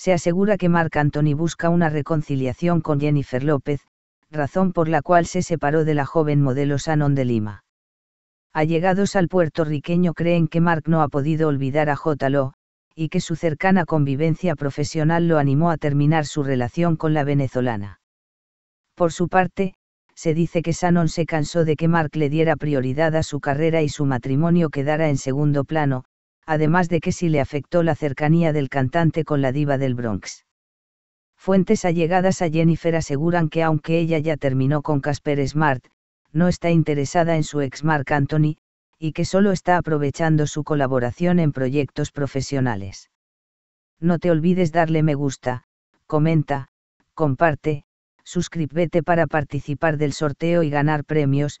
se asegura que Marc Anthony busca una reconciliación con Jennifer López, razón por la cual se separó de la joven modelo Shannon de Lima. Allegados al puertorriqueño creen que Mark no ha podido olvidar a J.L.O., y que su cercana convivencia profesional lo animó a terminar su relación con la venezolana. Por su parte, se dice que Shannon se cansó de que Mark le diera prioridad a su carrera y su matrimonio quedara en segundo plano, además de que sí le afectó la cercanía del cantante con la diva del Bronx. Fuentes allegadas a Jennifer aseguran que aunque ella ya terminó con Casper Smart, no está interesada en su ex Mark Anthony, y que solo está aprovechando su colaboración en proyectos profesionales. No te olvides darle me gusta, comenta, comparte, suscríbete para participar del sorteo y ganar premios,